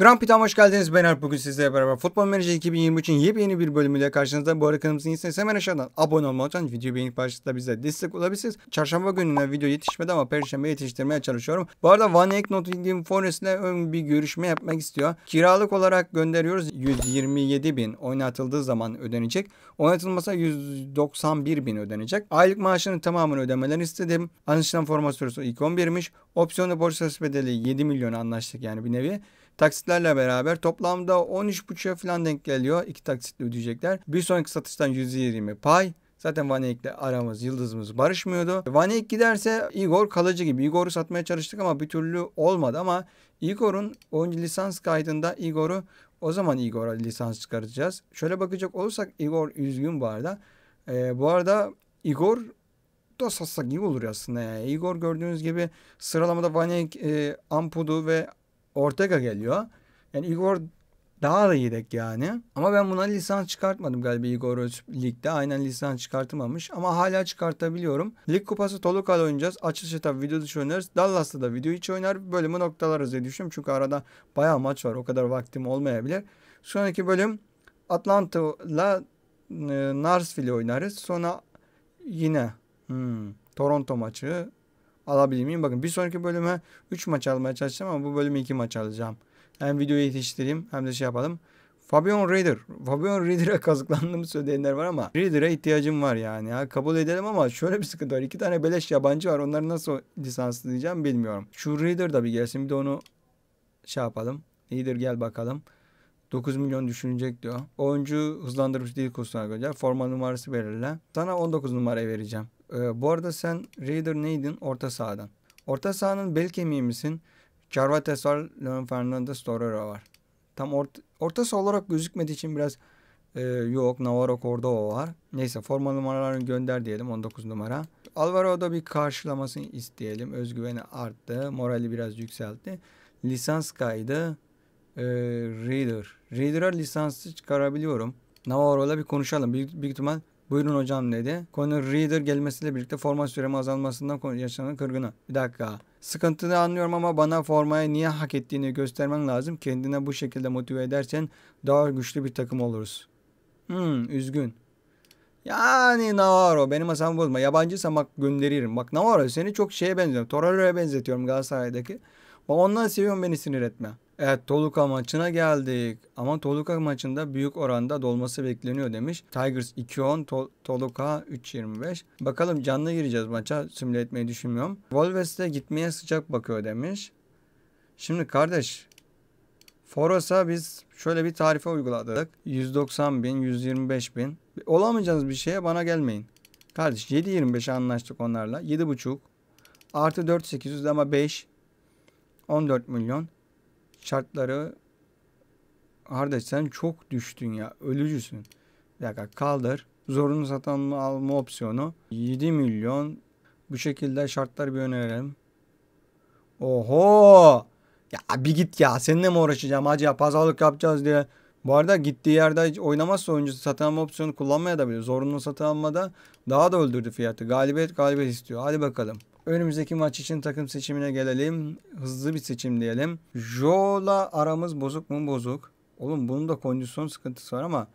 Grand Prix'den hoş geldiniz. Ben Alp. Bugün sizlerle beraber Futbol Manager 2023'ün yepyeni bir bölümüyle karşınızda. Bu arada kanalımızın iyisiniz. Hemen aşağıdan abone olmayı lütfen. Videoyu beğenip başlıkta bize destek olabilirsiniz. Çarşamba gününe video yetişmedi ama perşembe yetiştirmeye çalışıyorum. Bu arada Van Eyck Nottingham Forest'le ön bir görüşme yapmak istiyor. Kiralık olarak gönderiyoruz. 127 bin oynatıldığı zaman ödenecek. Oynatılmasa 191 bin ödenecek. Aylık maaşının tamamını ödemelerini istedim. Anlaşılan forma süresi ilk 11'miş. Opsiyonlu borç bedeli 7 milyon anlaştık yani bir nevi. Taksitlerle beraber toplamda 13.5'a falan denk geliyor. İki taksitle ödeyecekler. Bir sonraki satıştan %20 pay. Zaten Van Eyck'le aramız, yıldızımız barışmıyordu. Vanek giderse Igor kalıcı gibi. Igor'u satmaya çalıştık ama bir türlü olmadı ama Igor'un oyuncu lisans kaydında Igor'u o zaman Igor'a lisans çıkaracağız Şöyle bakacak olursak Igor üzgün bu arada. Ee, bu arada Igor da satsak iyi olur aslında. Yani. Igor gördüğünüz gibi sıralamada Vanek e, Ampudu ve Ortega geliyor. Yani Igor daha da yedek yani. Ama ben buna lisans çıkartmadım galiba Igor Öz ligde. Aynen lisans çıkartamamış. Ama hala çıkartabiliyorum. Lig kupası Toluca'da oynayacağız. Açılış etap video dışı oynarız. Dallas'ta da video içi oynar. Bölümü noktalarız diye düşünüyorum. Çünkü arada bayağı maç var. O kadar vaktim olmayabilir. Sonraki bölüm Atlanta'la e, Narsville oynarız. Sonra yine hmm, Toronto maçı alabilir miyim? Bakın bir sonraki bölüme 3 maç almaya çalışacağım ama bu bölüme 2 maç alacağım. Hem videoyu yetiştireyim hem de şey yapalım. Fabian Reader. Fabian Reader'a kazıklandığımı söyleyenler var ama Reader'a ihtiyacım var yani. Ya, kabul edelim ama şöyle bir sıkıntı var. İki tane beleş yabancı var. Onları nasıl lisanslayacağım bilmiyorum. Şu Reader da bir gelsin. Bir de onu şey yapalım. Reader gel bakalım. 9 milyon düşünecek diyor. Oyuncu hızlandırmış değil kursuna göre. Forma numarası belirle. Sana 19 numara vereceğim. Ee, bu arada sen reader neydin? Orta sahadan. Orta sahanın bel kemiği misin? Carvates var, Leon Fernandes, Torreira var. Tam orta, orta saha olarak gözükmediği için biraz e, yok. Navarro orada o var. Neyse forma numaralarını gönder diyelim 19 numara. Alvaro'da bir karşılamasını isteyelim. Özgüveni arttı. Morali biraz yükseltti. Lisans kaydı. Ee, Reader. Reader'a lisansı çıkarabiliyorum. Navarro'la bir konuşalım. Büyük, büyük ihtimal buyurun hocam dedi. Konu Reader gelmesiyle birlikte forma süremi azalmasından yaşanan kırgını. Bir dakika. Sıkıntını anlıyorum ama bana formaya niye hak ettiğini göstermen lazım. Kendine bu şekilde motive edersen daha güçlü bir takım oluruz. Hmm, üzgün. Yani Navarro benim hasamı bozma. Yabancıysan bak gönderirim. Bak Navarro seni çok şeye benziyorum. Torreira'ya benzetiyorum Galatasaray'daki. Bak ondan seviyorum beni sinir etme. Evet Toluka maçına geldik ama Toluka maçında büyük oranda dolması bekleniyor demiş. Tigers 2.10 Tol Toluka 3.25. Bakalım canlı gireceğiz maça simüle etmeyi düşünmüyorum. Wolves de gitmeye sıcak bakıyor demiş. Şimdi kardeş Foros'a biz şöyle bir tarife uyguladık. 190 bin, 125 bin. Olamayacağınız bir şeye bana gelmeyin. Kardeş 7.25'e anlaştık onlarla. 7.5 artı 4.800 ama 5 14 milyon şartları kardeş sen çok düştün ya ölücüsün. Bir dakika kaldır. Zorunlu satın alma opsiyonu 7 milyon. Bu şekilde şartlar bir önerelim. Oho! Ya bir git ya seninle mi uğraşacağım hacı ya pazarlık yapacağız diye. Bu arada gittiği yerde hiç oynamazsa oyuncu satın alma opsiyonu kullanmaya da bilir. Zorunlu satın almada daha da öldürdü fiyatı. Galibiyet galibiyet istiyor. Hadi bakalım. Önümüzdeki maç için takım seçimine gelelim. Hızlı bir seçim diyelim. Jo'la aramız bozuk mu? Bozuk. Oğlum bunun da kondisyon sıkıntısı var ama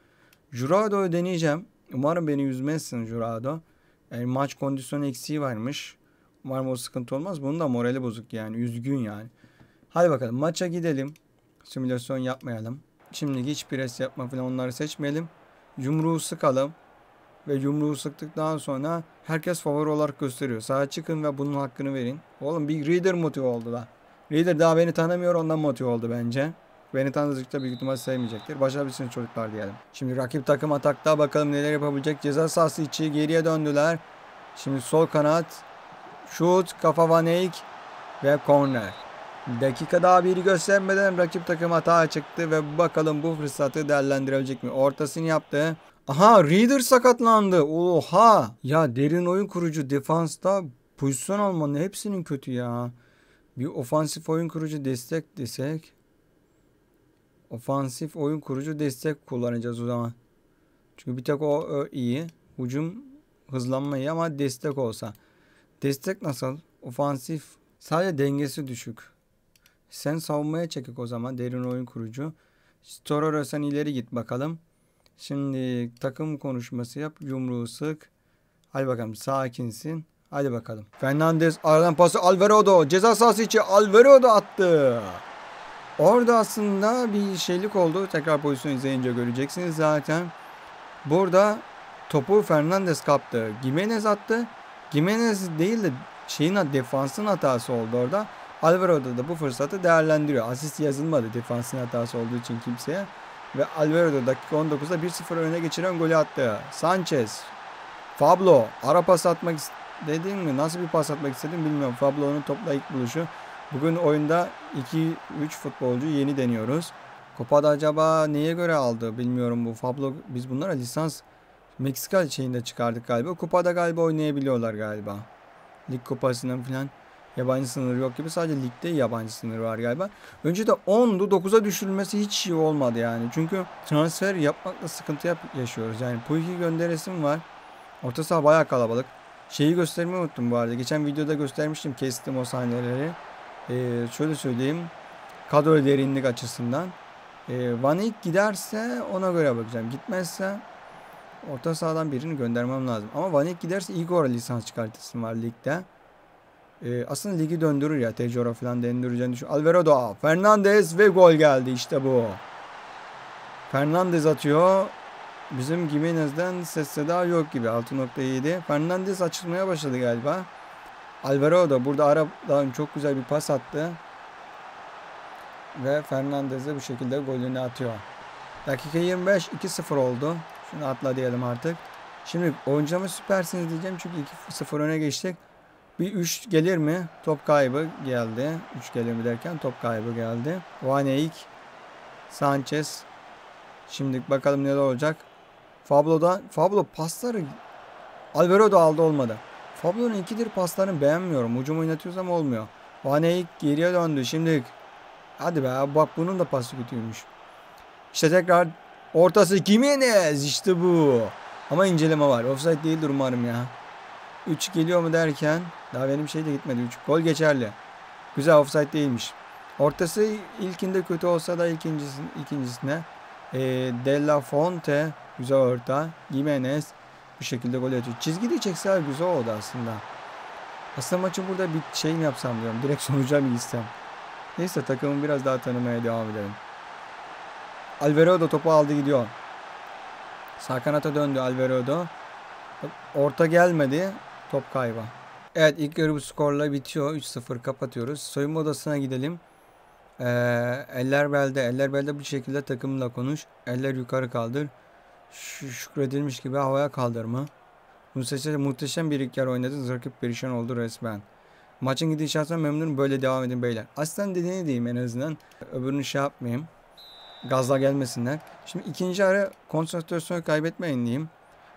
Jurado'yu deneyeceğim. Umarım beni üzmezsin Jurado. Yani maç kondisyon eksiği varmış. Umarım o sıkıntı olmaz. Bunun da morali bozuk yani. Üzgün yani. Hadi bakalım maça gidelim. Simülasyon yapmayalım. Şimdi hiç pres yapma falan onları seçmeyelim. Yumruğu sıkalım ve yumruğu sıktıktan sonra herkes favori olarak gösteriyor. Sağa çıkın ve bunun hakkını verin. Oğlum bir Reader motive oldu da. Reader daha beni tanımıyor ondan motive oldu bence. Beni tanıdıkça büyük ihtimal sevmeyecektir. Başarabilirsiniz çocuklar diyelim. Şimdi rakip takım atakta bakalım neler yapabilecek. Ceza sahası içi geriye döndüler. Şimdi sol kanat. Şut, kafa Vanek ve corner. Dakika daha biri göstermeden rakip takım hata çıktı ve bakalım bu fırsatı değerlendirebilecek mi? Ortasını yaptı. Aha Reader sakatlandı. Oha. Ya derin oyun kurucu defansta pozisyon almanın hepsinin kötü ya. Bir ofansif oyun kurucu destek desek. Ofansif oyun kurucu destek kullanacağız o zaman. Çünkü bir tek o, o iyi. Hücum hızlanmayı ama destek olsa. Destek nasıl? Ofansif. Sadece dengesi düşük. Sen savunmaya çekik o zaman derin oyun kurucu. Storaro sen ileri git bakalım. Şimdi takım konuşması yap. Yumruğu sık. Hadi bakalım sakinsin. Hadi bakalım. Fernandez aradan pası Alvarado. Ceza sahası içi Alvarado attı. Orada aslında bir şeylik oldu. Tekrar pozisyon izleyince göreceksiniz zaten. Burada topu Fernandez kaptı. Gimenez attı. Gimenez değil de şeyin defansın hatası oldu orada. Alvarado da bu fırsatı değerlendiriyor. Asist yazılmadı defansın hatası olduğu için kimseye ve Alvarado dakika 19'da 1-0 öne geçiren golü attı. Sanchez, Fablo ara pas atmak dedin mi? Nasıl bir pas atmak istedim bilmiyorum. Fablo'nun topla ilk buluşu. Bugün oyunda 2-3 futbolcu yeni deniyoruz. Kopa'da acaba neye göre aldı bilmiyorum bu Fablo. Biz bunlara lisans Meksika şeyinde çıkardık galiba. Kupada galiba oynayabiliyorlar galiba. Lig kupasının falan. Yabancı sınırı yok gibi. Sadece ligde yabancı sınırı var galiba. Önce de 10'du 9'a düşürülmesi hiç iyi olmadı yani. Çünkü transfer yapmakla sıkıntı yap yaşıyoruz. Yani Puyki gönderesim var. Orta saha baya kalabalık. Şeyi göstermeyi unuttum bu arada. Geçen videoda göstermiştim. Kestim o sahneleri. Ee, şöyle söyleyeyim. Kadro derinlik açısından. Ee, Van Eyck giderse ona göre bakacağım. Gitmezse orta sahadan birini göndermem lazım. Ama Van Eyck giderse Igor lisans çıkartırsın var ligde. E, aslında ligi döndürür ya. Tejora falan döndüreceğini düşün. Alvarado, Fernandez ve gol geldi işte bu. Fernandez atıyor. Bizim Gimenez'den ses daha yok gibi 6.7. Fernandez açılmaya başladı galiba. Alvaro da burada Arap'tan çok güzel bir pas attı. Ve Fernandez'e bu şekilde golünü atıyor. Dakika 25 2-0 oldu. Şunu atla diyelim artık. Şimdi oyuncamız süpersiniz diyeceğim çünkü 2-0 öne geçtik. Bir 3 gelir mi? Top kaybı geldi. 3 gelir mi derken top kaybı geldi. Van Sanchez. Şimdi bakalım neler olacak. Fablo'da Fablo pasları Alvaro da aldı olmadı. Fablo'nun ikidir paslarını beğenmiyorum. Ucum oynatıyoruz ama olmuyor. Van geriye döndü. Şimdi hadi be bak bunun da pası kötüymüş. İşte tekrar ortası Kimenez işte bu. Ama inceleme var. Offside değildir umarım ya. 3 geliyor mu derken daha benim şey de gitmedi. 3 gol geçerli. Güzel offside değilmiş. Ortası ilkinde kötü olsa da ikincisine, ikincisine e, Della Fonte güzel orta. Jimenez bu şekilde gol atıyor. Çizgide çekseler güzel oldu aslında. Aslında maçı burada bir şey mi yapsam diyorum. Direkt sonuca mı gitsem? Neyse takımı biraz daha tanımaya devam edelim. Alvarado topu aldı gidiyor. Sakanata kanata döndü Alvarado. Orta gelmedi. Top kayba. Evet ilk yarı bu skorla bitiyor. 3-0 kapatıyoruz. Soyunma odasına gidelim. Ee, eller belde. Eller belde bu şekilde takımla konuş. Eller yukarı kaldır. Ş şükredilmiş gibi havaya kaldırma. Muhteşem, muhteşem bir ilk yarı oynadınız. Rakip perişan oldu resmen. Maçın gidişatına memnun böyle devam edin beyler. Aslen dediğini diyeyim en azından. Öbürünü şey yapmayayım. Gazla gelmesinler. Şimdi ikinci ara konsantrasyonu kaybetmeyin diyeyim.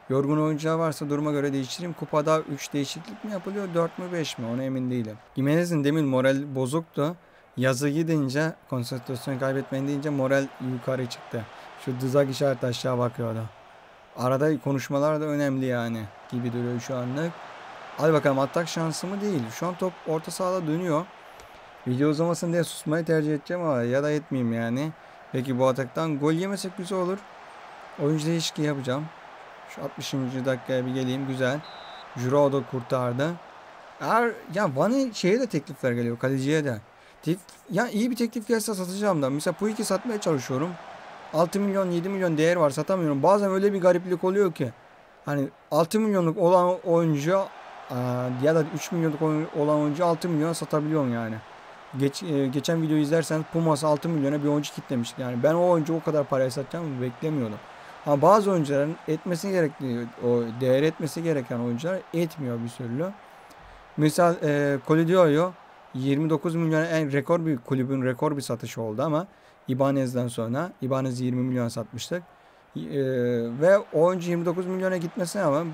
Yorgun oyuncular varsa duruma göre değiştireyim. Kupada 3 değişiklik mi yapılıyor 4 mü 5 mi ona emin değilim. Jimenez'in demin moral bozuktu. Yazı gidince konsantrasyon kaybetmeyin deyince moral yukarı çıktı. Şu dızak işareti aşağı bakıyordu. Arada konuşmalar da önemli yani gibi duruyor şu anlık. Hadi bakalım atak şansı mı değil. Şu an top orta sahada dönüyor. Video uzamasın diye susmayı tercih edeceğim ama ya da etmeyeyim yani. Peki bu ataktan gol yemesek güzel olur. Oyuncu değişikliği yapacağım. 60. dakikaya bir geleyim. Güzel. Juro da kurtardı. Eğer ya Van'ın şeye de teklifler geliyor. Kaleciye de. Tif, ya iyi bir teklif gelse satacağım da. Mesela Puig'i satmaya çalışıyorum. 6 milyon 7 milyon değer var satamıyorum. Bazen öyle bir gariplik oluyor ki. Hani 6 milyonluk olan oyuncu ya da 3 milyonluk olan oyuncu 6 milyona satabiliyorsun yani. Geç, geçen videoyu izlersen Pumas 6 milyona bir oyuncu kitlemiş. Yani ben o oyuncu o kadar paraya satacağımı beklemiyordum. Ama bazı oyuncuların etmesi gerektiği, o değer etmesi gereken oyuncular etmiyor bir türlü. Mesela e, Colidio 29 milyon en rekor bir kulübün rekor bir satışı oldu ama Ibanez'den sonra Ibanez 20 milyon satmıştık. E, ve oyuncu 29 milyona gitmesine ama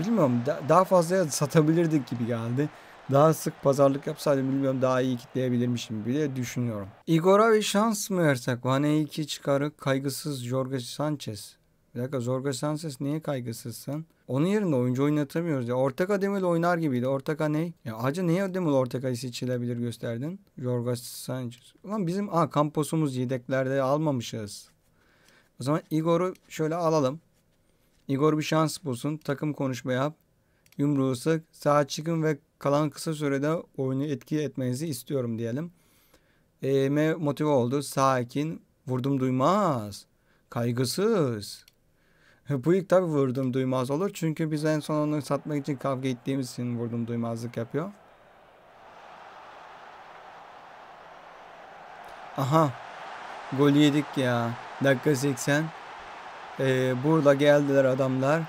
bilmiyorum da, daha fazla satabilirdik gibi geldi. Daha sık pazarlık yapsaydım bilmiyorum daha iyi kitleyebilirmişim bile düşünüyorum. Igor'a bir şans mı versek? Vane iki çıkarık kaygısız Jorge Sanchez. Bir dakika Jorge Sanchez niye kaygısızsın? Onun yerine oyuncu oynatamıyoruz ya. Ortaka Demir oynar gibiydi. Ortaka ne? Ya acı neye Demir Ortaka seçilebilir gösterdin? Jorge Sanchez. Ulan bizim ha kamposumuz yedeklerde almamışız. O zaman Igor'u şöyle alalım. Igor bir şans bulsun. Takım konuşma yap yumruğu sık, sağ çıkın ve kalan kısa sürede oyunu etki etmenizi istiyorum diyelim. Eğime motive oldu. Sakin, vurdum duymaz, kaygısız. Bu ilk tabi vurdum duymaz olur. Çünkü biz en son onu satmak için kavga ettiğimiz için vurdum duymazlık yapıyor. Aha. Gol yedik ya. Dakika 80. Ee, burada geldiler adamlar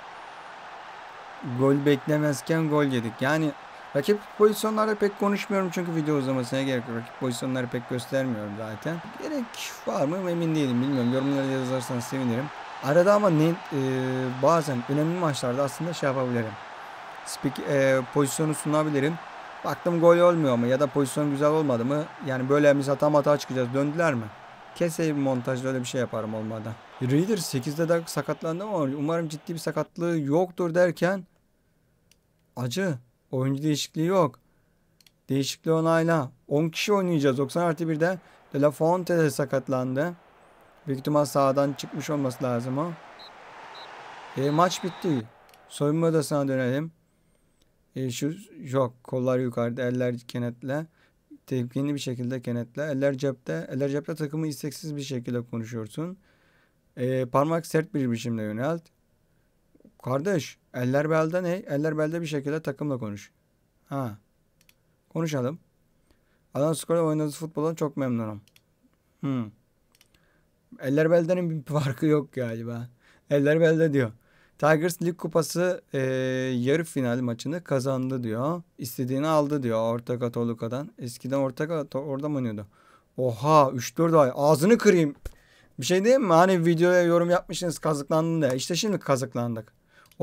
gol beklemezken gol yedik. Yani rakip pozisyonları pek konuşmuyorum çünkü video uzamasına gerek yok. Rakip pozisyonları pek göstermiyorum zaten. Gerek var mı emin değilim bilmiyorum. Yorumlara yazarsanız sevinirim. Arada ama ne, e, bazen önemli maçlarda aslında şey yapabilirim. Speak, e, pozisyonu sunabilirim. Baktım gol olmuyor mu ya da pozisyon güzel olmadı mı? Yani böyle biz hata hata çıkacağız. Döndüler mi? Keseyim montajda öyle bir şey yaparım olmadan. Reader 8'de de sakatlandı ama umarım ciddi bir sakatlığı yoktur derken Acı. Oyuncu değişikliği yok. Değişikliği onayla. 10 kişi oynayacağız. 90 artı 1'de De La Fonte de sakatlandı. Büyük ihtimal sağdan çıkmış olması lazım o. E, maç bitti. Soyunma odasına dönelim. E, şu yok. Kollar yukarıda. Eller kenetle. Temkinli bir şekilde kenetle. Eller cepte. Eller cepte takımı isteksiz bir şekilde konuşuyorsun. E, parmak sert bir biçimde yönelt. Kardeş eller belde ne? Eller belde bir şekilde takımla konuş. Ha. Konuşalım. Adana Skor'da oynadığı futboldan çok memnunum. Hmm. Eller beldenin bir farkı yok galiba. Eller belde diyor. Tigers Lig Kupası e, yarı final maçını kazandı diyor. İstediğini aldı diyor Orta Katolika'dan. Eskiden Orta Katolika'da orada mı oynuyordu? Oha 3-4 ay ağzını kırayım. Bir şey değil mi? Hani videoya yorum yapmışsınız kazıklandın da. İşte şimdi kazıklandık.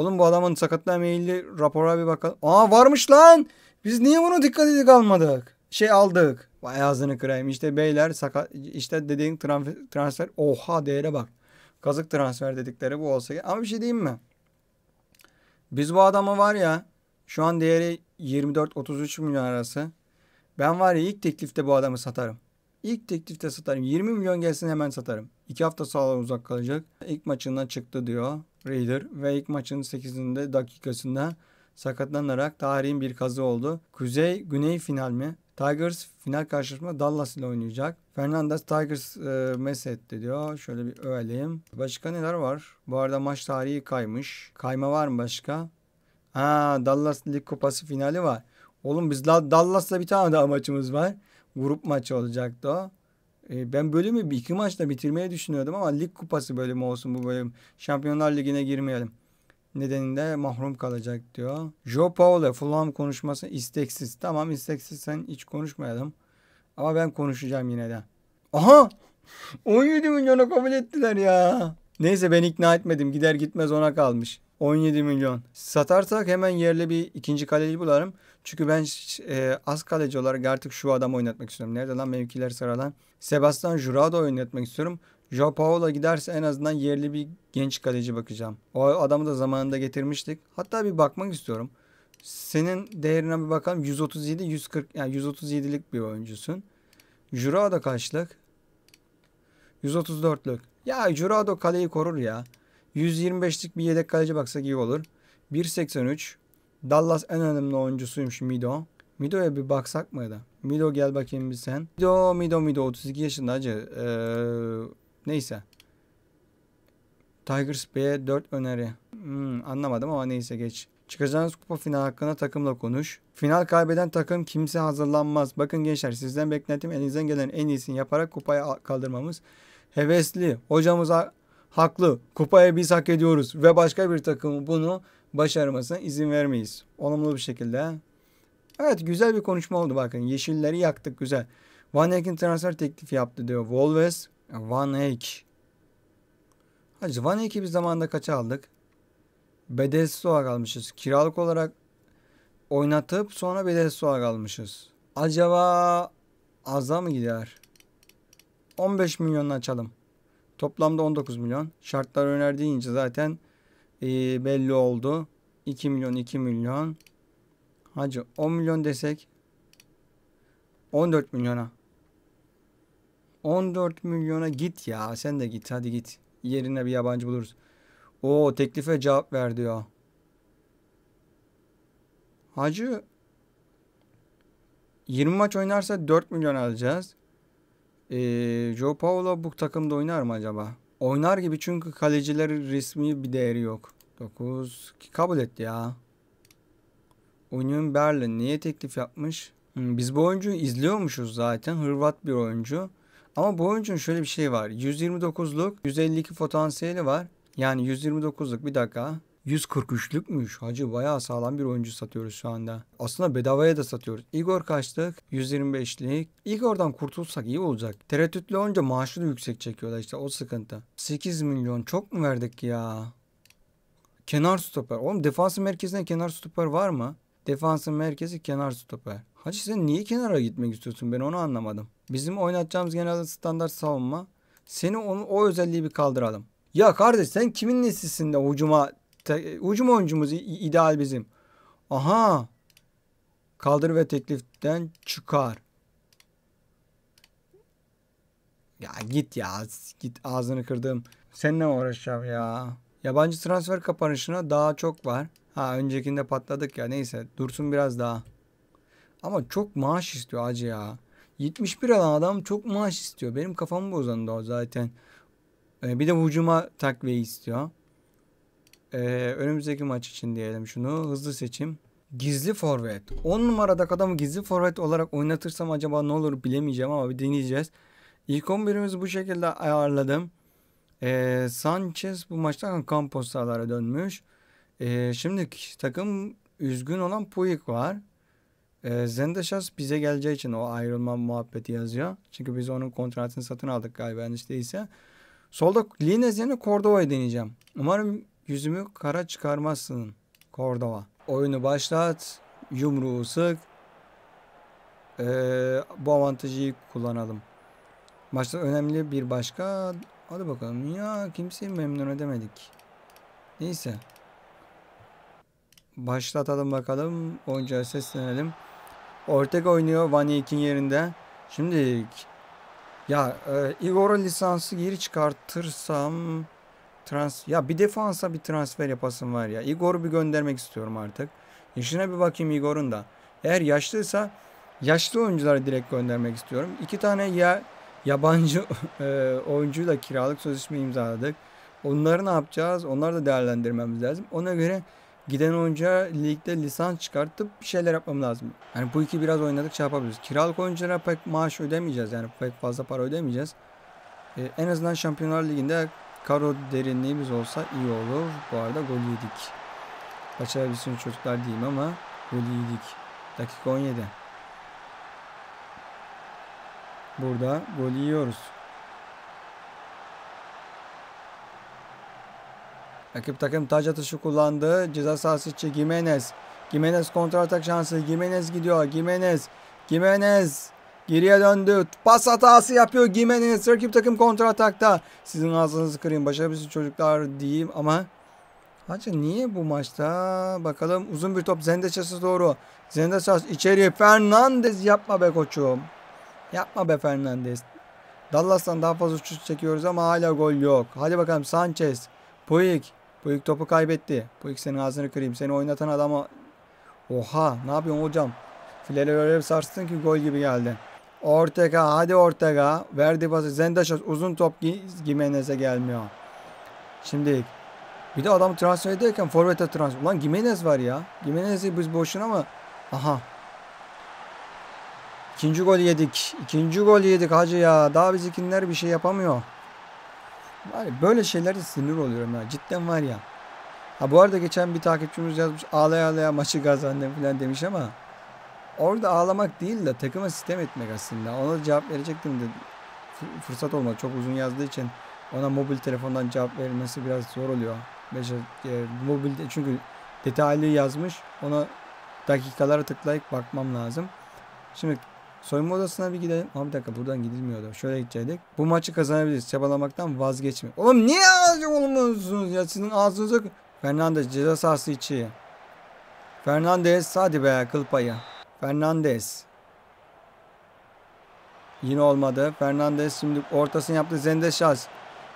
Oğlum bu adamın sakatlığa meyilli rapora bir bakalım. Aa varmış lan. Biz niye bunu dikkat edip almadık? Şey aldık. Vay ağzını kırayım. İşte beyler sakat işte dediğin transfer. Oha değere bak. Kazık transfer dedikleri bu olsa. Ama bir şey diyeyim mi? Biz bu adamı var ya şu an değeri 24-33 milyon arası. Ben var ya ilk teklifte bu adamı satarım. İlk teklifte satarım. 20 milyon gelsin hemen satarım. 2 hafta sağlar uzak kalacak. İlk maçından çıktı diyor. Reader ve ilk maçın 8. dakikasında sakatlanarak tarihin bir kazı oldu. Kuzey-Güney final mi? Tigers final karşılaşma Dallas ile oynayacak. Fernandez Tigers e, mesetti diyor. Şöyle bir övelim. Başka neler var? Bu arada maç tarihi kaymış. Kayma var mı başka? Ha Dallas Lig Kupası finali var. Oğlum biz Dallas'la bir tane daha maçımız var. Grup maçı olacaktı o. Ee, ben bölümü bir iki maçla bitirmeyi düşünüyordum ama lig kupası bölümü olsun bu bölüm. Şampiyonlar Ligi'ne girmeyelim. Nedeninde mahrum kalacak diyor. Joe Paolo Fulham konuşması isteksiz. Tamam isteksiz sen hiç konuşmayalım. Ama ben konuşacağım yine de. Aha! 17 milyona kabul ettiler ya. Neyse ben ikna etmedim. Gider gitmez ona kalmış. 17 milyon. Satarsak hemen yerli bir ikinci kaleci bularım. Çünkü ben e, az kaleci olarak artık şu adamı oynatmak istiyorum. Nerede lan mevkiler sıralan? Sebastian Jurado oynatmak istiyorum. Joao Paulo giderse en azından yerli bir genç kaleci bakacağım. O adamı da zamanında getirmiştik. Hatta bir bakmak istiyorum. Senin değerine bir bakalım. 137 140 yani 137'lik bir oyuncusun. Jurado kaçlık? 134'lük. Ya Jurado kaleyi korur ya. 125'lik bir yedek kaleci baksak iyi olur. 1.83. Dallas en önemli oyuncusuymuş Mido. Mido'ya bir baksak mıydı? Mido gel bakayım bir sen. Mido, Mido, Mido 32 yaşında acı. Ee, neyse. Tigers B'ye 4 öneri. Hmm, anlamadım ama neyse geç. Çıkacağınız kupa final hakkında takımla konuş. Final kaybeden takım kimse hazırlanmaz. Bakın gençler sizden beklentim elinizden gelen en iyisini yaparak kupaya kaldırmamız. Hevesli. Hocamıza haklı. kupayı biz hak ediyoruz ve başka bir takımın bunu başarmasına izin vermeyiz. Olumlu bir şekilde. Evet güzel bir konuşma oldu bakın. Yeşilleri yaktık güzel. Van Eyck'in transfer teklifi yaptı diyor. Wolves Van Eyck. Hacı Van Eyck'i bir zamanda kaça aldık? Bedelsiz olarak almışız. Kiralık olarak oynatıp sonra bedelsiz olarak almışız. Acaba azla mı gider? 15 milyonla açalım. Toplamda 19 milyon. Şartlar önerdiğince zaten e, belli oldu. 2 milyon 2 milyon. Hacı 10 milyon desek 14 milyona. 14 milyona git ya. Sen de git hadi git. Yerine bir yabancı buluruz. O teklife cevap ver diyor. Hacı 20 maç oynarsa 4 milyon alacağız. Ee, Joe Paolo bu takımda oynar mı acaba? Oynar gibi çünkü kaleciler resmi bir değeri yok. 9 kabul etti ya. Union Berlin niye teklif yapmış? Hmm, biz bu oyuncuyu izliyormuşuz zaten. Hırvat bir oyuncu. Ama bu oyuncunun şöyle bir şey var. 129'luk 152 potansiyeli var. Yani 129'luk bir dakika. 143'lükmüş. Hacı bayağı sağlam bir oyuncu satıyoruz şu anda. Aslında bedavaya da satıyoruz. Igor kaçtık? 125'lik. Igor'dan kurtulsak iyi olacak. Tereddütlü olunca maaşı da yüksek çekiyorlar işte o sıkıntı. 8 milyon çok mu verdik ya? Kenar stoper. Oğlum defansın merkezine kenar stoper var mı? Defansın merkezi kenar stoper. Hacı sen niye kenara gitmek istiyorsun? Ben onu anlamadım. Bizim oynatacağımız genelde standart savunma. Seni onu, o özelliği bir kaldıralım. Ya kardeş sen kimin nesisin de hücuma işte e, ucum oyuncumuz ideal bizim. Aha. Kaldır ve tekliften çıkar. Ya git ya. Git ağzını kırdım. Seninle uğraşacağım ya. Yabancı transfer kapanışına daha çok var. Ha öncekinde patladık ya. Neyse dursun biraz daha. Ama çok maaş istiyor acı ya. 71 alan adam çok maaş istiyor. Benim kafam bozandı o zaten. E, bir de hücuma takviye istiyor. Ee, önümüzdeki maç için diyelim şunu. Hızlı seçim. Gizli forvet. 10 numarada adamı gizli forvet olarak oynatırsam acaba ne olur bilemeyeceğim ama bir deneyeceğiz. İlk 11'imizi bu şekilde ayarladım. Ee, Sanchez bu maçta Campos sahalara dönmüş. Ee, şimdi takım üzgün olan Puyik var. Ee, Zendeşas bize geleceği için o ayrılma muhabbeti yazıyor. Çünkü biz onun kontratını satın aldık galiba yanlış değilse. Solda Lines yerine Cordova'yı deneyeceğim. Umarım Yüzümü kara çıkarmazsın Kordova. Oyunu başlat. Yumruğu sık. Ee, bu avantajı kullanalım. Maçta önemli bir başka. Hadi bakalım. Ya kimseyi memnun edemedik. Neyse. Başlatalım bakalım. Oyuncuya seslenelim. Ortak oynuyor Vanik'in yerinde. Şimdi ya e, Igor'un lisansı geri çıkartırsam Trans ya bir defansa bir transfer yapasın var ya. Igor'u bir göndermek istiyorum artık. İşine bir bakayım Igor'un da. Eğer yaşlıysa yaşlı oyuncuları direkt göndermek istiyorum. İki tane ya yabancı e, oyuncuyu da kiralık sözleşme imzaladık. Onları ne yapacağız? Onları da değerlendirmemiz lazım. Ona göre giden oyuncu ligde lisans çıkartıp bir şeyler yapmam lazım. Yani bu iki biraz oynadıkça yapabiliriz. Kiralık oyunculara pek maaş ödemeyeceğiz. Yani pek fazla para ödemeyeceğiz. E, en azından Şampiyonlar Ligi'nde Karo derinliğimiz olsa iyi olur. Bu arada gol yedik. Kaçar çocuklar diyeyim ama gol yedik. Dakika 17. Burada gol yiyoruz. Rakip takım taç atışı kullandı. Ceza sahası içi Gimenez. Gimenez kontra atak şansı. Gimenez gidiyor. Gimenez. Gimenez. Geriye döndü. Pas hatası yapıyor Gimenez. Rakip takım kontra atakta. Sizin ağzınızı kırayım. Başarabilirsin çocuklar diyeyim ama Hacı niye bu maçta? Bakalım uzun bir top Zendeças'a doğru. Zendeças içeriye. Fernandez yapma be koçum. Yapma be Fernandez. Dallas'tan daha fazla şut çekiyoruz ama hala gol yok. Hadi bakalım Sanchez. Puig. Puig topu kaybetti. Puig senin ağzını kırayım. Seni oynatan adamı. Oha ne yapıyorsun hocam? Fileleri öyle bir sarstın ki gol gibi geldi. Ortega hadi Ortega. Verdi pası Zendaşas uzun top Gimenez'e gelmiyor. Şimdi bir de adam transfer ederken forvete transfer. Ulan Gimenez var ya. Gimenez'i biz boşuna mı? Aha. İkinci gol yedik. İkinci gol yedik hacı ya. Daha bizikinler bir şey yapamıyor. Böyle şeylerde sinir oluyorum ya. Cidden var ya. Ha bu arada geçen bir takipçimiz yazmış ağlaya ağlaya maçı kazandım falan demiş ama orada ağlamak değil de takıma sistem etmek aslında. Ona cevap verecektim de fırsat olmadı. Çok uzun yazdığı için ona mobil telefondan cevap vermesi biraz zor oluyor. Beşe, e, mobil çünkü detaylı yazmış. Ona dakikalara tıklayıp bakmam lazım. Şimdi soyunma odasına bir gidelim. Ama bir dakika buradan gidilmiyordu. Şöyle gidecektik. Bu maçı kazanabiliriz. Çabalamaktan vazgeçme. Oğlum niye ağzı olmuyorsunuz ya? Sizin ağzınıza... Fernandez ceza sahası içi. Fernandez hadi be kıl payı. Fernandez. Yine olmadı. Fernandez şimdi ortasını yaptı. Zendeşas.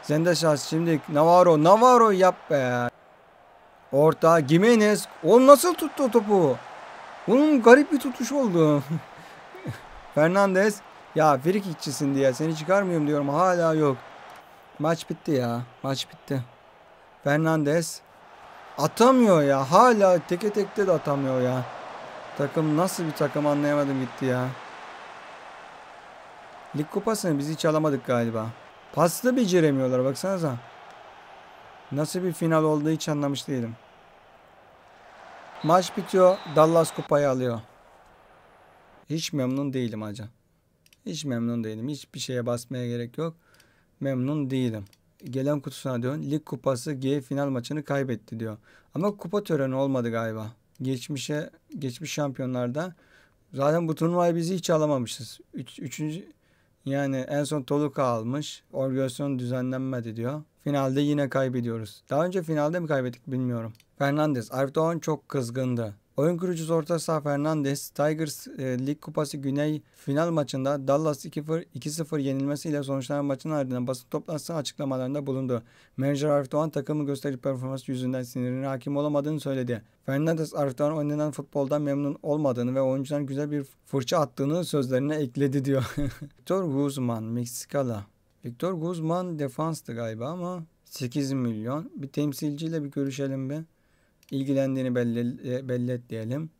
Zendeşas şimdi Navarro. Navarro yap be. Orta Gimenez. Oğlum nasıl tuttu topu? Bunun garip bir tutuş oldu. Fernandez. Ya frik iççisin diye seni çıkarmıyorum diyorum. Hala yok. Maç bitti ya. Maç bitti. Fernandez. Atamıyor ya. Hala teke tekte de atamıyor ya. Takım nasıl bir takım anlayamadım gitti ya. Lig kupasını biz hiç alamadık galiba. Pasta beceremiyorlar baksanıza. Nasıl bir final olduğu hiç anlamış değilim. Maç bitiyor. Dallas kupayı alıyor. Hiç memnun değilim acaba Hiç memnun değilim. Hiçbir şeye basmaya gerek yok. Memnun değilim. Gelen kutusuna diyor. Lig kupası G final maçını kaybetti diyor. Ama kupa töreni olmadı galiba geçmişe geçmiş şampiyonlarda zaten bu turnuvayı bizi hiç alamamışız. Üç, üçüncü yani en son Toluka almış. Organizasyon düzenlenmedi diyor. Finalde yine kaybediyoruz. Daha önce finalde mi kaybettik bilmiyorum. Fernandez. Arif Doğan çok kızgındı. Oyun kurucusu orta saha Fernandez, Tigers e, Lig Kupası Güney final maçında Dallas 2-0 yenilmesiyle sonuçlanan maçın ardından basın toplantısı açıklamalarında bulundu. Menajer Arif Doğan takımı gösterip performansı yüzünden sinirine hakim olamadığını söyledi. Fernandez Arif Doğan oynanan futboldan memnun olmadığını ve oyuncuların güzel bir fırça attığını sözlerine ekledi diyor. Victor Guzman, Meksikala. Victor Guzman defanstı galiba ama 8 milyon. Bir temsilciyle bir görüşelim bir ilgilendiğini belli, e, belli et diyelim.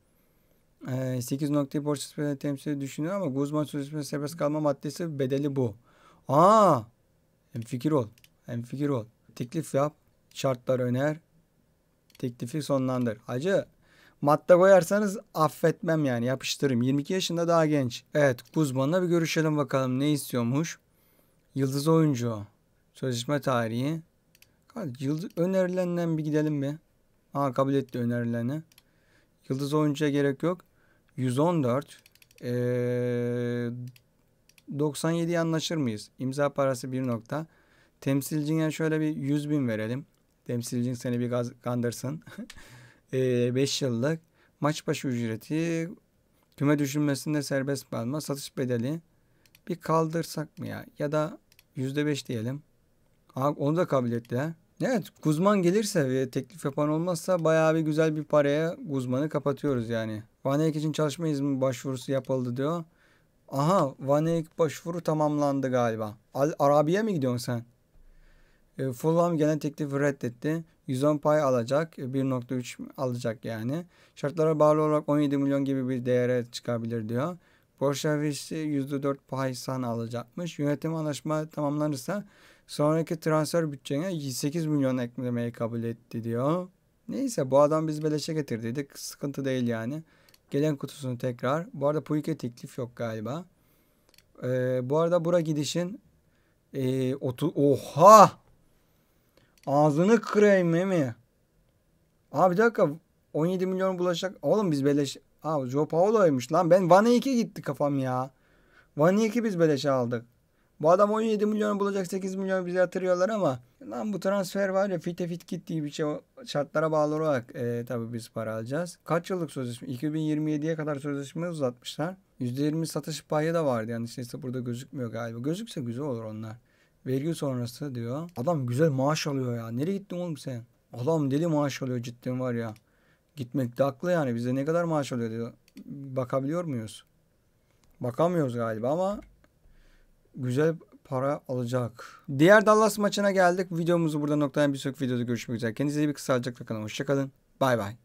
8 e, noktayı borç süresi temsil düşünüyor ama Guzman sözleşmesi serbest kalma maddesi bedeli bu. Aa! Hem fikir ol. Hem fikir ol. Teklif yap. Şartlar öner. Teklifi sonlandır. Hacı madde koyarsanız affetmem yani yapıştırırım. 22 yaşında daha genç. Evet Guzman'la bir görüşelim bakalım ne istiyormuş. Yıldız oyuncu. Sözleşme tarihi. Hadi yıldız önerilenden bir gidelim mi? Aa kabul etti önerilerini. Yıldız oyuncuya gerek yok. 114. Ee, 97'ye anlaşır mıyız? İmza parası 1 nokta. Temsilcine şöyle bir 100 bin verelim. Temsilcin seni bir gaz, kandırsın. 5 ee, yıllık. Maç başı ücreti. Küme düşünmesinde serbest kalma. Satış bedeli. Bir kaldırsak mı ya? Ya da %5 diyelim. Aa, onu da kabul etti Evet Guzman gelirse ve teklif yapan olmazsa bayağı bir güzel bir paraya Guzman'ı kapatıyoruz yani. Van Eyck için çalışma izni başvurusu yapıldı diyor. Aha Van Eyck başvuru tamamlandı galiba. Al Arabi'ye mi gidiyorsun sen? E, Fulham gelen teklifi reddetti. 110 pay alacak. 1.3 e, alacak yani. Şartlara bağlı olarak 17 milyon gibi bir değere çıkabilir diyor. Borçlar verisi %4 pay sana alacakmış. Yönetim anlaşma tamamlanırsa Sonraki transfer bütçene 28 milyon eklemeyi kabul etti diyor. Neyse bu adam biz beleşe getirdiydik. Sıkıntı değil yani. Gelen kutusunu tekrar. Bu arada Puyke teklif yok galiba. Ee, bu arada bura gidişin ee, otu oha ağzını kırayım mi? Abi bir dakika 17 milyon bulaşacak. Oğlum biz beleş Abi Joe Paulo'ymuş lan. Ben Van Eyck'e gitti kafam ya. Van Eyck'i biz beleşe aldık. Bu adam 17 milyon bulacak 8 milyon bize yatırıyorlar ama lan bu transfer var ya fite fit e gittiği bir şey şartlara bağlı olarak e, tabii biz para alacağız. Kaç yıllık sözleşme? 2027'ye kadar sözleşmeyi uzatmışlar. %20 satış payı da vardı yani işte burada gözükmüyor galiba. Gözükse güzel olur onlar. Vergi sonrası diyor. Adam güzel maaş alıyor ya. Nereye gittin oğlum sen? Adam deli maaş alıyor cidden var ya. Gitmek de haklı yani. Bize ne kadar maaş alıyor diyor. Bakabiliyor muyuz? Bakamıyoruz galiba ama güzel para alacak. Diğer Dallas maçına geldik. Videomuzu burada noktaya bir sonraki videoda görüşmek üzere. Kendinize iyi bir kısa alacakla kalın. Hoşçakalın. Bay bay.